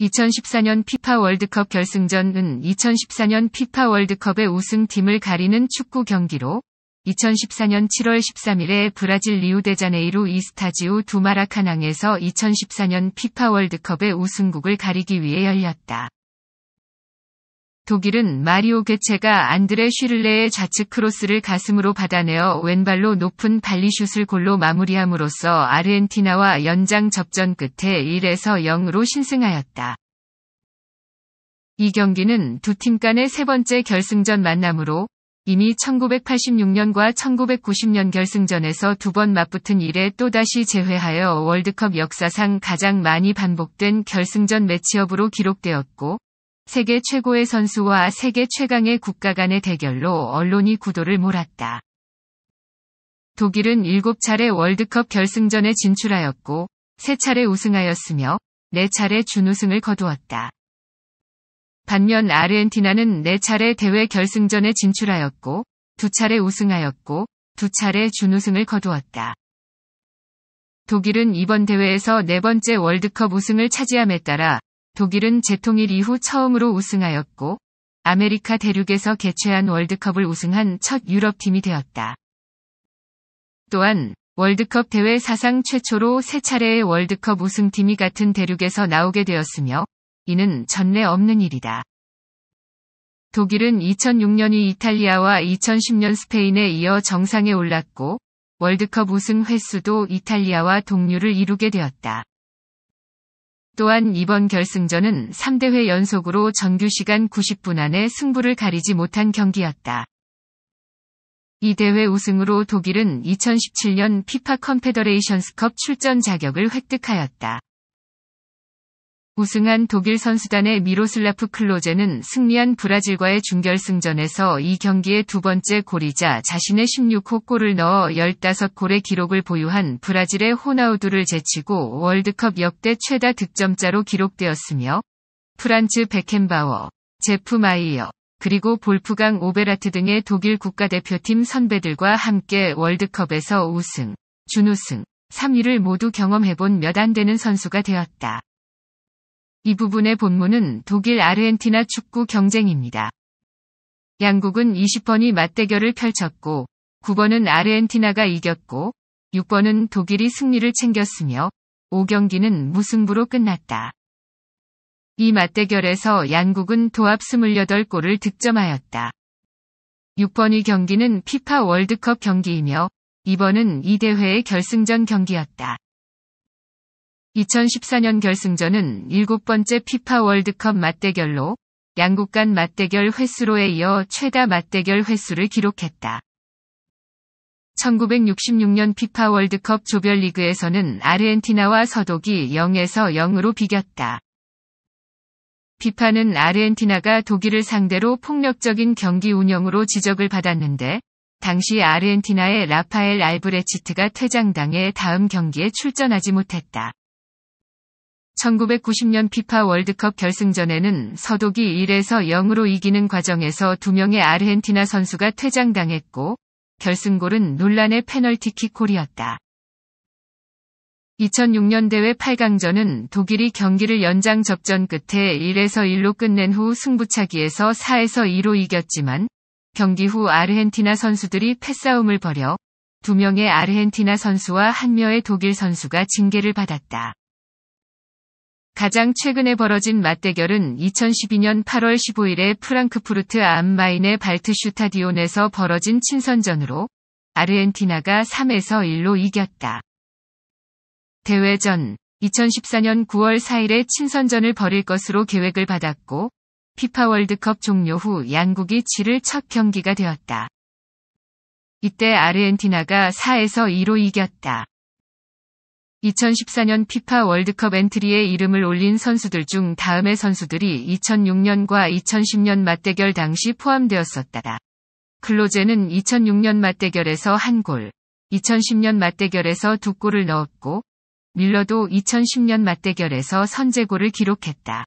2014년 피파 월드컵 결승전은 2014년 피파 월드컵의 우승팀을 가리는 축구 경기로 2014년 7월 13일에 브라질 리우데자네이루 이스타지우 두마라카낭에서 2014년 피파 월드컵의 우승국을 가리기 위해 열렸다. 독일은 마리오 괴체가 안드레 쉬를레의 좌측 크로스를 가슴으로 받아내어 왼발로 높은 발리슛을 골로 마무리함으로써 아르헨티나와 연장 접전 끝에 1에서 0으로 신승하였다. 이 경기는 두 팀 간의 세 번째 결승전 만남으로 이미 1986년과 1990년 결승전에서 두 번 맞붙은 일에 또다시 재회하여 월드컵 역사상 가장 많이 반복된 결승전 매치업으로 기록되었고 세계 최고의 선수와 세계 최강의 국가 간의 대결로 언론이 구도를 몰았다. 독일은 7차례 월드컵 결승전에 진출하였고 3차례 우승하였으며 4차례 준우승을 거두었다. 반면 아르헨티나는 4차례 대회 결승전에 진출하였고 2차례 우승하였고 2차례 준우승을 거두었다. 독일은 이번 대회에서 네 번째 월드컵 우승을 차지함에 따라 독일은 제통일 이후 처음으로 우승하였고 아메리카 대륙에서 개최한 월드컵을 우승한 첫 유럽팀이 되었다. 또한 월드컵 대회 사상 최초로 세 차례의 월드컵 우승팀이 같은 대륙에서 나오게 되었으며 이는 전례 없는 일이다. 독일은 2006년이 이탈리아와 2010년 스페인에 이어 정상에 올랐고 월드컵 우승 횟수도 이탈리아와 동률을 이루게 되었다. 또한 이번 결승전은 3대회 연속으로 정규 시간 90분 안에 승부를 가리지 못한 경기였다. 이 대회 우승으로 독일은 2017년 피파 컴페더레이션스컵 출전 자격을 획득하였다. 우승한 독일 선수단의 미로슬라프 클로제는 승리한 브라질과의 준결승전에서 이 경기의 두 번째 골이자 자신의 16호 골을 넣어 15골의 기록을 보유한 브라질의 호나우두를 제치고 월드컵 역대 최다 득점자로 기록되었으며 프란츠 베켄바워, 제프 마이어, 그리고 볼프강 오베라트 등의 독일 국가대표팀 선배들과 함께 월드컵에서 우승, 준우승, 3위를 모두 경험해본 몇 안 되는 선수가 되었다. 이 부분의 본문은 독일 아르헨티나 축구 경쟁입니다. 양국은 20번이 맞대결을 펼쳤고 9번은 아르헨티나가 이겼고 6번은 독일이 승리를 챙겼으며 5경기는 무승부로 끝났다. 이 맞대결에서 양국은 도합 28골을 득점하였다. 6번이 경기는 피파 월드컵 경기이며 이번은 이 대회의 결승전 경기였다. 2014년 결승전은 7번째 피파 월드컵 맞대결로 양국 간 맞대결 횟수로에 이어 최다 맞대결 횟수를 기록했다. 1966년 피파 월드컵 조별리그에서는 아르헨티나와 서독이 0에서 0으로 비겼다. 피파는 아르헨티나가 독일을 상대로 폭력적인 경기 운영으로 지적을 받았는데, 당시 아르헨티나의 라파엘 알브레치트가 퇴장당해 다음 경기에 출전하지 못했다. 1990년 피파 월드컵 결승전에는 서독이 1에서 0으로 이기는 과정에서 두 명의 아르헨티나 선수가 퇴장당했고 결승골은 논란의 페널티킥 골이었다. 2006년 대회 8강전은 독일이 경기를 연장 접전 끝에 1에서 1로 끝낸 후 승부차기에서 4에서 2로 이겼지만 경기 후 아르헨티나 선수들이 패싸움을 벌여 두 명의 아르헨티나 선수와 한 명의 독일 선수가 징계를 받았다. 가장 최근에 벌어진 맞대결은 2012년 8월 15일에 프랑크푸르트 암마인의 발트슈타디온에서 벌어진 친선전으로 아르헨티나가 3에서 1로 이겼다. 대회 전 2014년 9월 4일에 친선전을 벌일 것으로 계획을 받았고 피파 월드컵 종료 후 양국이 치를 첫 경기가 되었다. 이때 아르헨티나가 4에서 2로 이겼다. 2014년 피파 월드컵 엔트리에 이름을 올린 선수들 중 다음의 선수들이 2006년과 2010년 맞대결 당시 포함되었었다. 클로제는 2006년 맞대결에서 한 골, 2010년 맞대결에서 두 골을 넣었고, 밀러도 2010년 맞대결에서 선제골을 기록했다.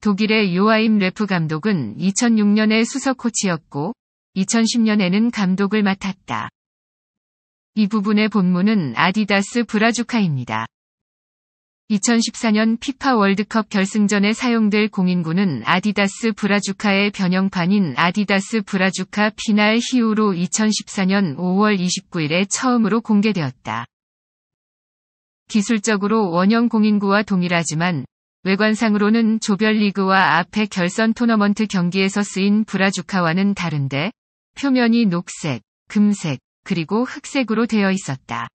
독일의 요하임 레프 감독은 2006년에 수석 코치였고, 2010년에는 감독을 맡았다. 이 부분의 본문은 아디다스 브라주카입니다. 2014년 피파 월드컵 결승전에 사용될 공인구는 아디다스 브라주카의 변형판인 아디다스 브라주카 피날 히우로 2014년 5월 29일에 처음으로 공개되었다. 기술적으로 원형 공인구와 동일하지만 외관상으로는 조별리그와 앞에 결선 토너먼트 경기에서 쓰인 브라주카와는 다른데 표면이 녹색, 금색, 그리고 흑색으로 되어 있었다.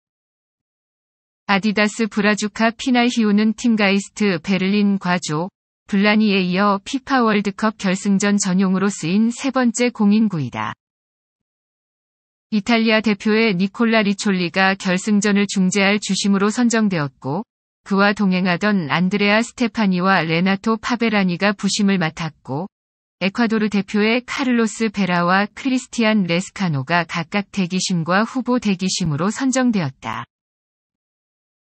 아디다스 브라주카 피날히우는 팀가이스트 베를린 과조, 블라니에 이어 피파 월드컵 결승전 전용으로 쓰인 세 번째 공인구이다. 이탈리아 대표의 니콜라 리촐리가 결승전을 중재할 주심으로 선정되었고, 그와 동행하던 안드레아 스테파니와 레나토 파베라니가 부심을 맡았고, 에콰도르 대표의 카를로스 베라와 크리스티안 레스카노가 각각 대기심과 후보 대기심으로 선정되었다.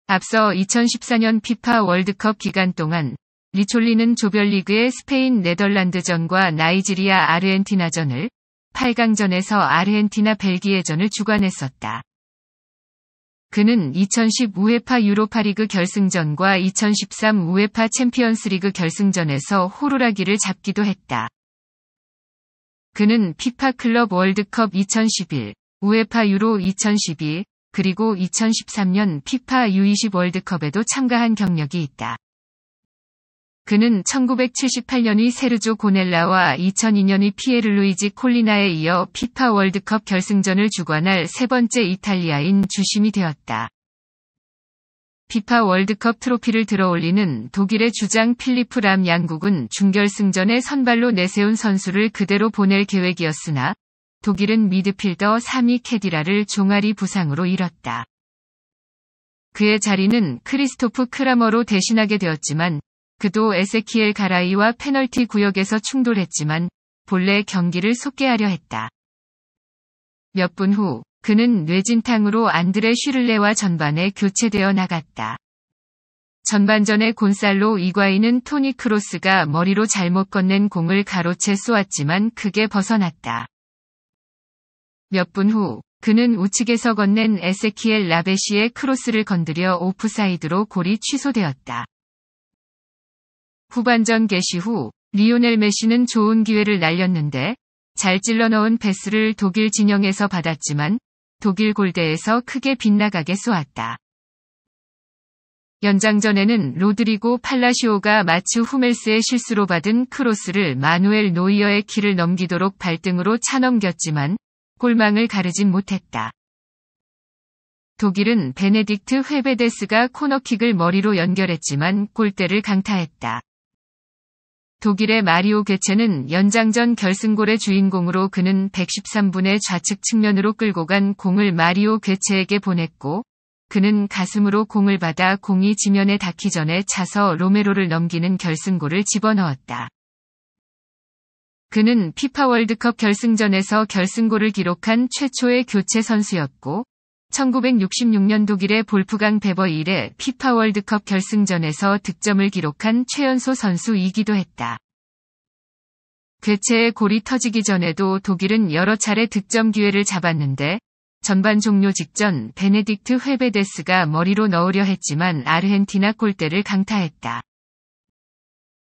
앞서 2014년 피파 월드컵 기간 동안 리촐리는 조별리그의 스페인 네덜란드전과 나이지리아 아르헨티나전을 8강전에서 아르헨티나 벨기에전을 주관했었다. 그는 2010 우에파 유로파리그 결승전과 2013 우에파 챔피언스리그 결승전에서 호루라기를 잡기도 했다. 그는 피파 클럽 월드컵 2011, 우에파 유로 2012, 그리고 2013년 피파 U20 월드컵에도 참가한 경력이 있다. 그는 1978년의 세르조 고넬라와 2002년의 피에를루이지 콜리나에 이어 피파 월드컵 결승전을 주관할 세 번째 이탈리아인 주심이 되었다. 피파 월드컵 트로피를 들어올리는 독일의 주장 필리프 람 양국은 중결승전에 선발로 내세운 선수를 그대로 보낼 계획이었으나 독일은 미드필더 3위 캐디라를 종아리 부상으로 잃었다. 그의 자리는 크리스토프 크라머로 대신하게 되었지만 그도 에세키엘 가라이와 페널티 구역에서 충돌했지만 본래 경기를 속개하려 했다. 몇 분 후 그는 뇌진탕으로 안드레 슈를레와 전반에 교체되어 나갔다. 전반전에 곤살로 이과인은 토니 크로스가 머리로 잘못 건넨 공을 가로채 쏘았지만 크게 벗어났다. 몇 분 후 그는 우측에서 건넨 에세키엘 라베시의 크로스를 건드려 오프사이드로 골이 취소되었다. 후반전 개시 후 리오넬 메시는 좋은 기회를 날렸는데 잘 찔러 넣은 패스를 독일 진영에서 받았지만 독일 골대에서 크게 빗나가게 쏘았다. 연장전에는 로드리고 팔라시오가 마츠 후멜스의 실수로 받은 크로스를 마누엘 노이어의 키를 넘기도록 발등으로 차넘겼지만 골망을 가르진 못했다. 독일은 베네딕트 회베데스가 코너킥을 머리로 연결했지만 골대를 강타했다. 독일의 마리오 개체는 연장전 결승골의 주인공으로 그는 113분의 좌측 측면으로 끌고 간 공을 마리오 개체에게 보냈고 그는 가슴으로 공을 받아 공이 지면에 닿기 전에 차서 로메로를 넘기는 결승골을 집어넣었다. 그는 피파 월드컵 결승전에서 결승골을 기록한 최초의 교체 선수였고 1966년 독일의 볼프강 베버 일의 피파 월드컵 결승전에서 득점을 기록한 최연소 선수이기도 했다. 괴체의 골이 터지기 전에도 독일은 여러 차례 득점 기회를 잡았는데 전반 종료 직전 베네딕트 회베데스가 머리로 넣으려 했지만 아르헨티나 골대를 강타했다.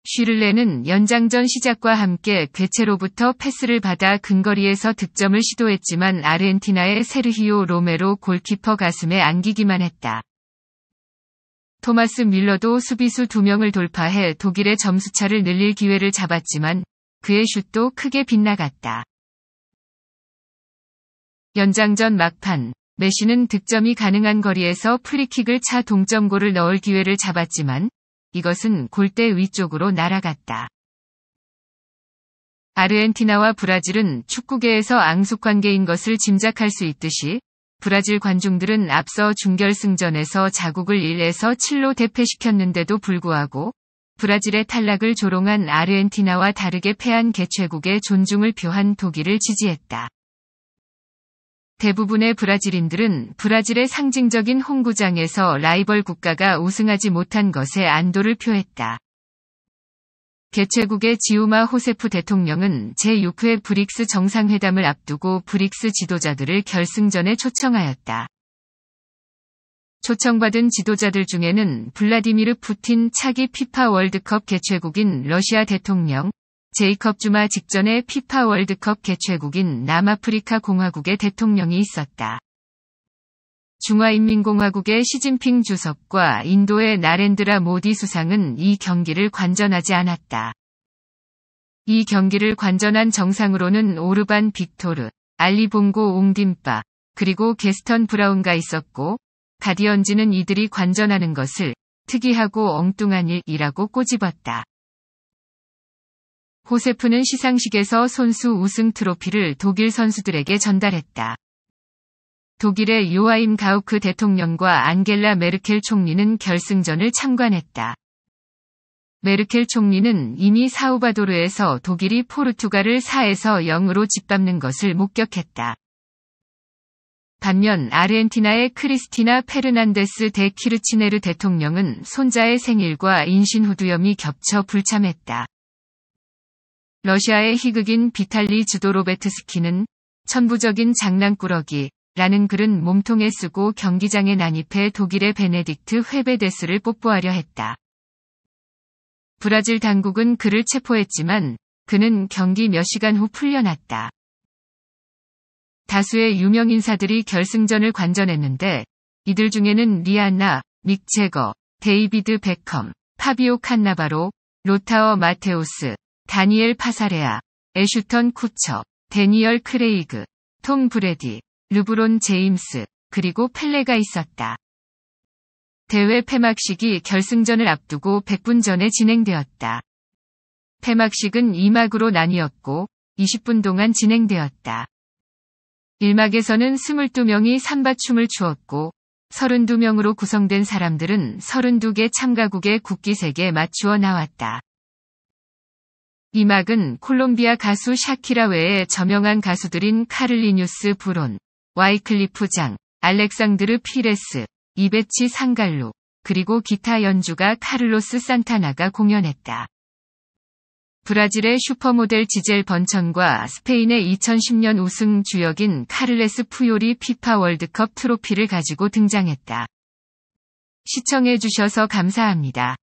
슈를레는 연장전 시작과 함께 괴체로부터 패스를 받아 근거리에서 득점을 시도했지만 아르헨티나의 세르히오 로메로 골키퍼 가슴에 안기기만 했다. 토마스 밀러도 수비수 두명을 돌파해 독일의 점수차를 늘릴 기회를 잡았지만 그의 슛도 크게 빗나갔다. 연장전 막판, 메시는 득점이 가능한 거리에서 프리킥을 차 동점골을 넣을 기회를 잡았지만 이것은 골대 위쪽으로 날아갔다. 아르헨티나와 브라질은 축구계에서 앙숙관계인 것을 짐작할 수 있듯이 브라질 관중들은 앞서 중결승전에서 자국을 1에서 7로 대패시켰는데도 불구하고 브라질의 탈락을 조롱한 아르헨티나와 다르게 패한 개최국의 존중을 표한 독일을 지지했다. 대부분의 브라질인들은 브라질의 상징적인 홍구장에서 라이벌 국가가 우승하지 못한 것에 안도를 표했다. 개최국의 지우마 호세프 대통령은 제6회 브릭스 정상회담을 앞두고 브릭스 지도자들을 결승전에 초청하였다. 초청받은 지도자들 중에는 블라디미르 푸틴 차기 피파 월드컵 개최국인 러시아 대통령, 제이컵 주마 직전에 피파 월드컵 개최국인 남아프리카 공화국의 대통령이 있었다. 중화인민공화국의 시진핑 주석과 인도의 나렌드라 모디 수상은 이 경기를 관전하지 않았다. 이 경기를 관전한 정상으로는 오르반 빅토르, 알리봉고 옹딘바, 그리고 게스턴 브라운가 있었고, 가디언지는 이들이 관전하는 것을 특이하고 엉뚱한 일이라고 꼬집었다. 호세프는 시상식에서 손수 우승 트로피를 독일 선수들에게 전달했다. 독일의 요하임 가우크 대통령과 안겔라 메르켈 총리는 결승전을 참관했다. 메르켈 총리는 이미 사우바도르에서 독일이 포르투갈을 4에서 0으로 짓밟는 것을 목격했다. 반면 아르헨티나의 크리스티나 페르난데스 데 키르치네르 대통령은 손자의 생일과 인신 후두염이 겹쳐 불참했다. 러시아의 희극인 비탈리 주도로베트스키는 천부적인 장난꾸러기라는 글은 몸통에 쓰고 경기장에 난입해 독일의 베네딕트 회베데스를 뽀뽀하려 했다. 브라질 당국은 그를 체포했지만 그는 경기 몇 시간 후 풀려났다. 다수의 유명 인사들이 결승전을 관전했는데 이들 중에는 리안나, 믹 제거, 데이비드 베컴, 파비오 칸나바로, 로타워 마테우스, 다니엘 파사레아, 에슈턴 쿠처, 데니얼 크레이그, 톰 브레디, 르브론 제임스, 그리고 펠레가 있었다. 대회 폐막식이 결승전을 앞두고 100분 전에 진행되었다. 폐막식은 2막으로 나뉘었고 20분 동안 진행되었다. 1막에서는 22명이 삼바춤을 추었고 32명으로 구성된 사람들은 32개 참가국의 국기 색에 맞추어 나왔다. 이막은 콜롬비아 가수 샤키라 외에 저명한 가수들인 카를리뉴스 브론, 와이클리프 장, 알렉상드르 피레스, 이베치 상갈로, 그리고 기타 연주가 카를로스 산타나가 공연했다. 브라질의 슈퍼모델 지젤 번천과 스페인의 2010년 우승 주역인 카를레스 푸요리 피파 월드컵 트로피를 가지고 등장했다. 시청해주셔서 감사합니다.